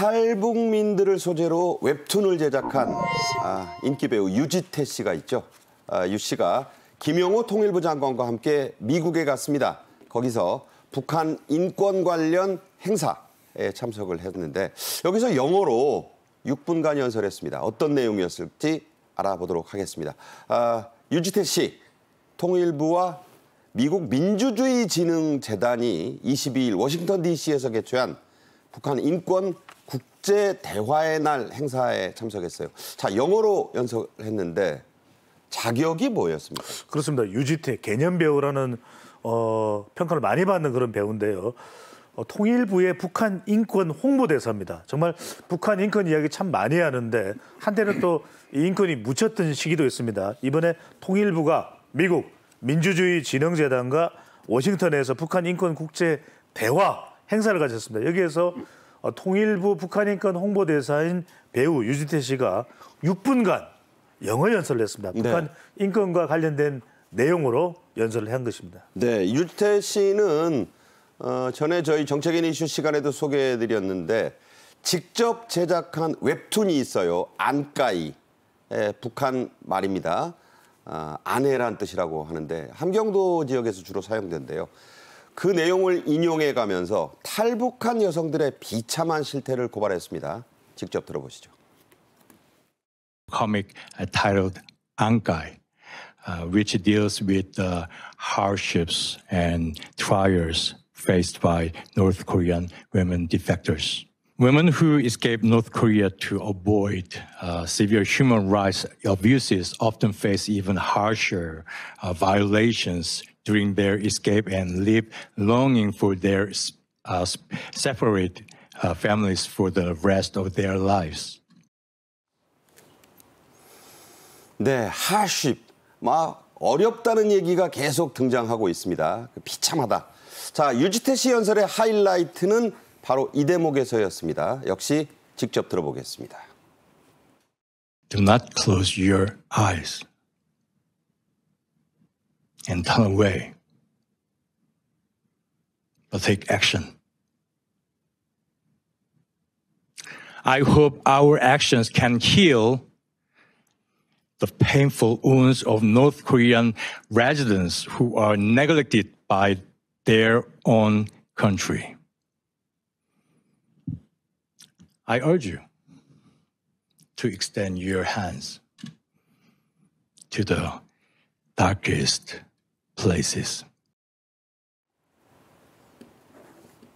탈북민들을 소재로 웹툰을 제작한 아, 인기 배우 유지태 씨가 있죠. 아, 유 씨가 김영호 통일부 장관과 함께 미국에 갔습니다. 거기서 북한 인권 관련 행사에 참석을 했는데 여기서 영어로 6분간 연설했습니다. 어떤 내용이었을지 알아보도록 하겠습니다. 아, 유지태 씨, 통일부와 미국 민주주의진흥재단이 22일 워싱턴 DC에서 개최한 북한 인권 국제 대화의 날 행사에 참석했어요. 자, 영어로 연설했는데 자격이 뭐였습니까? 그렇습니다. 유지태 개념 배우라는 어, 평가를 많이 받는 그런 배우인데요. 어, 통일부의 북한 인권 홍보대사입니다. 정말 북한 인권 이야기 참 많이 하는데 한때는 또 인권이 묻혔던 시기도 있습니다. 이번에 통일부가 미국 민주주의 진흥재단과 워싱턴에서 북한 인권 국제 대화 행사를 가졌습니다. 여기에서 어, 통일부 북한인권 홍보대사인 배우 유지태 씨가 6분간 영어 연설을 했습니다. 네. 북한 네. 인권과 관련된 내용으로 연설을 한 것입니다. 네, 유지태 씨는 어, 전에 저희 정책인 이슈 시간에도 소개해드렸는데 직접 제작한 웹툰이 있어요. 안까이. 예, 북한 말입니다. 아, 아내란 뜻이라고 하는데 함경도 지역에서 주로 사용된대요. 그 내용을 인용해 가면서 탈북한 여성들의 비참한 실태를 고발했습니다. 직접 들어보시죠. Comic titled Ankai, uh, which deals with the hardships and trials faced by North Korean women defectors. Women who escaped North Korea to avoid uh, severe human rights abuses often face even harsher uh, violations during their escape and lived longing for their uh, separate uh, families for the rest of their lives. 네, 하쉽. 막 어렵다는 얘기가 계속 등장하고 있습니다. 비참하다. 자, 유지태 씨 연설의 하이라이트는 바로 이 대목에서였습니다. 역시 직접 들어보겠습니다. Do not close your eyes. and turn away, but take action. I hope our actions can heal the painful wounds of North Korean residents who are neglected by their own country. I urge you to extend your hands to the darkest places.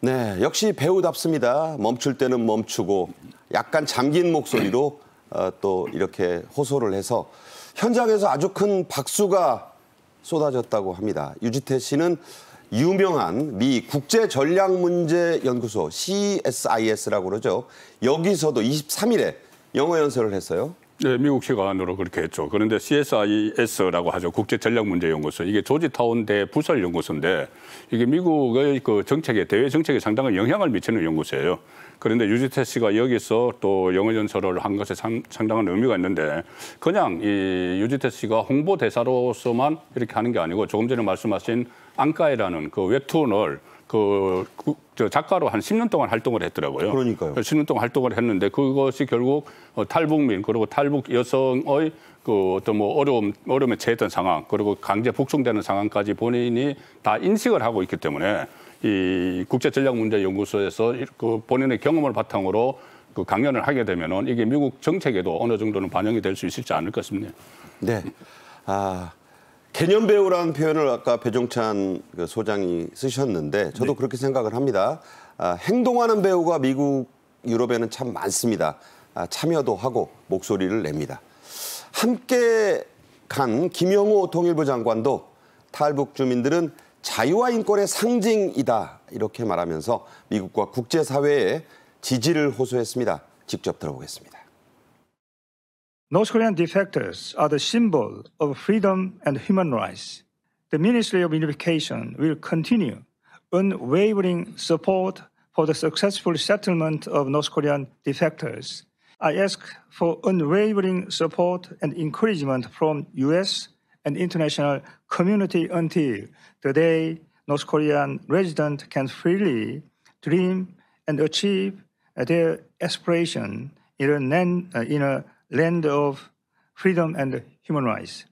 네, 역시 배우답습니다. 멈출 때는 멈추고 약간 잠긴 목소리로 어, 또 이렇게 호소를 해서 현장에서 아주 큰 박수가 쏟아졌다고 합니다. 유지태 씨는 유명한 미 국제전략문제연구소 CSIS라고 그러죠. 여기서도 23일에 영어 연설을 했어요. 네, 미국 시간으로 그렇게 했죠. 그런데 CSIS라고 하죠. 국제전략문제연구소. 이게 조지타운 대 부설연구소인데 이게 미국의 그 정책에, 대외 정책에 상당한 영향을 미치는 연구소예요. 그런데 유지태 씨가 여기서 또 영어연설을 한 것에 상, 당한 의미가 있는데 그냥 이 유지태 씨가 홍보대사로서만 이렇게 하는 게 아니고 조금 전에 말씀하신 안가이라는 그 웹툰을 그 그저 작가로 한 10년 동안 활동을 했더라고요. 그러니까요. 10년 동안 활동을 했는데 그것이 결국 어, 탈북민 그리고 탈북 여성의 그 어떤 뭐 어려움 어려움에 처했던 상황 그리고 강제 북송되는 상황까지 본인이 다 인식을 하고 있기 때문에 이 국제전략문제연구소에서 그 본인의 경험을 바탕으로 그 강연을 하게 되면은 이게 미국 정책에도 어느 정도는 반영이 될 수 있을지 않을까 싶네요. 네. 아. 개념 배우라는 표현을 아까 배종찬 그 소장이 쓰셨는데 저도 네. 그렇게 생각을 합니다. 아, 행동하는 배우가 미국, 유럽에는 참 많습니다. 아, 참여도 하고 목소리를 냅니다. 함께 간 김영호 통일부 장관도 탈북 주민들은 자유와 인권의 상징이다 이렇게 말하면서 미국과 국제사회에 지지를 호소했습니다. 직접 들어보겠습니다. North Korean defectors are the symbol of freedom and human rights. The Ministry of Unification will continue unwavering support for the successful settlement of North Korean defectors. I ask for unwavering support and encouragement from US and international community until the day North Korean residents can freely dream and achieve their aspiration in a, uh, in a land of freedom and human rights.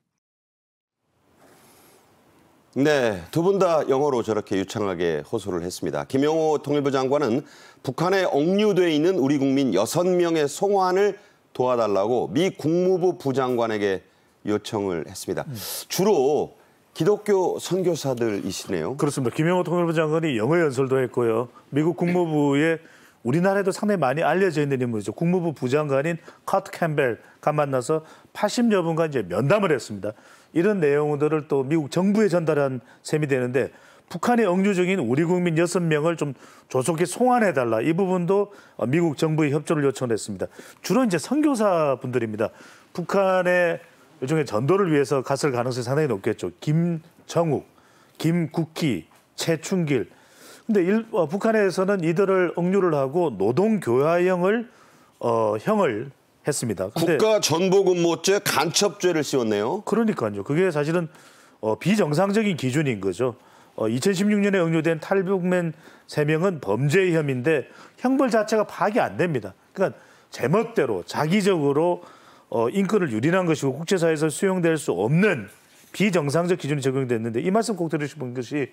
네, 두 분 다 영어로 저렇게 유창하게 호소를 했습니다. 김영호 통일부 장관은 북한에 억류돼 있는 우리 국민 6명의 송환을 도와달라고 미 국무부 부장관에게 요청을 했습니다. 음. 주로 기독교 선교사들이시네요. 그렇습니다. 김영호 통일부 장관이 영어 연설도 했고요. 미국 국무부의 네. 우리나라에도 상당히 많이 알려져 있는 인물이죠. 국무부 부장관인 커트 캠벨과 만나서 80여 분과 이제 면담을 했습니다. 이런 내용들을 또 미국 정부에 전달한 셈이 되는데 북한의 억류 중인 우리 국민 6명을 좀 조속히 송환해달라. 이 부분도 미국 정부의 협조를 요청했습니다. 주로 이제 선교사 분들입니다. 북한의 일종의 전도를 위해서 갔을 가능성이 상당히 높겠죠. 김정욱, 김국희 최충길 근데 일, 어, 북한에서는 이들을 억류를 하고 노동 교화형을 어, 형을 했습니다. 국가 전보근무죄 간첩죄를 씌웠네요. 그러니까요. 그게 사실은 어, 비정상적인 기준인 거죠. 어, 2016년에 억류된 탈북맨 세명은 범죄 혐의인데 형벌 자체가 파악이 안 됩니다. 그러니까 제멋대로 자기적으로 어, 인권을 유린한 것이고 국제사회에서 수용될 수 없는 비정상적 기준이 적용됐는데 이 말씀 꼭 드리고 싶은 것이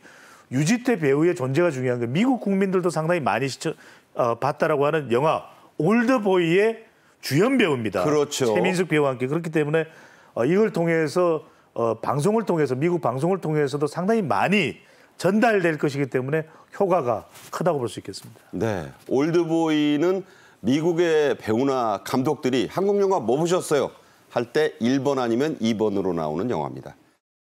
유지태 배우의 존재가 중요한 거예요. 미국 국민들도 상당히 많이 시청, 어, 봤다라고 하는 영화 올드보이의 주연 배우입니다. 그렇죠. 최민숙 배우와 함께 그렇기 때문에 어, 이걸 통해서 어, 방송을 통해서 미국 방송을 통해서도 상당히 많이 전달될 것이기 때문에 효과가 크다고 볼 수 있겠습니다. 네, 올드보이는 미국의 배우나 감독들이 한국 영화 뭐 보셨어요? 할 때 1번 아니면 2번으로 나오는 영화입니다.